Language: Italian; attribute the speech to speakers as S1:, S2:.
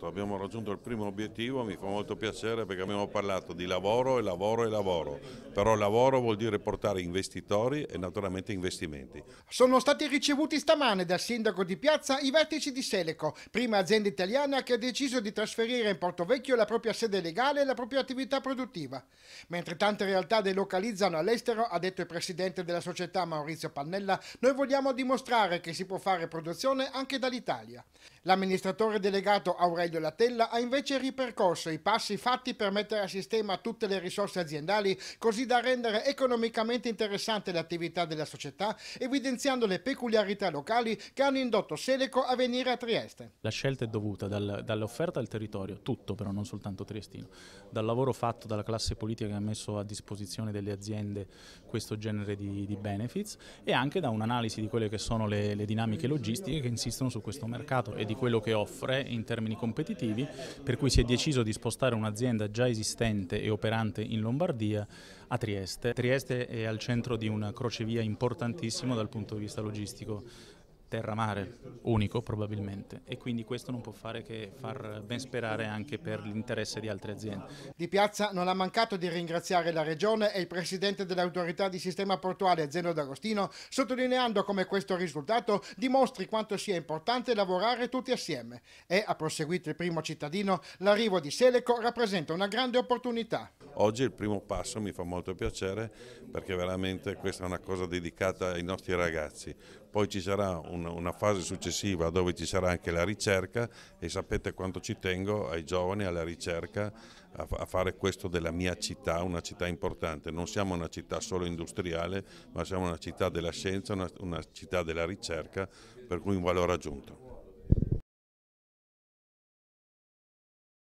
S1: Certo, abbiamo raggiunto il primo obiettivo, mi fa molto piacere perché abbiamo parlato di lavoro e lavoro e lavoro, però lavoro vuol dire portare investitori e naturalmente investimenti.
S2: Sono stati ricevuti stamane dal sindaco di Piazza i vertici di Seleco, prima azienda italiana che ha deciso di trasferire in Porto Vecchio la propria sede legale e la propria attività produttiva. Mentre tante realtà delocalizzano all'estero, ha detto il presidente della società Maurizio Pannella, noi vogliamo dimostrare che si può fare produzione anche dall'Italia. L'amministratore delegato Aurelio Guido Latella ha invece ripercorso i passi fatti per mettere a sistema tutte le risorse aziendali così da rendere economicamente interessante l'attività della società, evidenziando le peculiarità locali che hanno indotto Seleco a venire a Trieste.
S3: La scelta è dovuta dal, dall'offerta al territorio, tutto però non soltanto triestino, dal lavoro fatto dalla classe politica che ha messo a disposizione delle aziende questo genere di, di benefits e anche da un'analisi di quelle che sono le, le dinamiche logistiche che insistono su questo mercato e di quello che offre in termini competitivi competitivi, per cui si è deciso di spostare un'azienda già esistente e operante in Lombardia a Trieste. Trieste è al centro di un crocevia importantissimo dal punto di vista logistico terra-mare unico probabilmente e quindi questo non può fare che far ben sperare anche per l'interesse di altre aziende.
S2: Di Piazza non ha mancato di ringraziare la Regione e il Presidente dell'Autorità di Sistema Portuale Zeno D'Agostino sottolineando come questo risultato dimostri quanto sia importante lavorare tutti assieme e, ha proseguito il primo cittadino, l'arrivo di Seleco rappresenta una grande opportunità.
S1: Oggi il primo passo mi fa molto piacere perché veramente questa è una cosa dedicata ai nostri ragazzi. Poi ci sarà una fase successiva dove ci sarà anche la ricerca e sapete quanto ci tengo ai giovani, alla ricerca, a fare questo della mia città, una città importante. Non siamo una città solo industriale, ma siamo una città della scienza, una città della ricerca, per cui un valore aggiunto.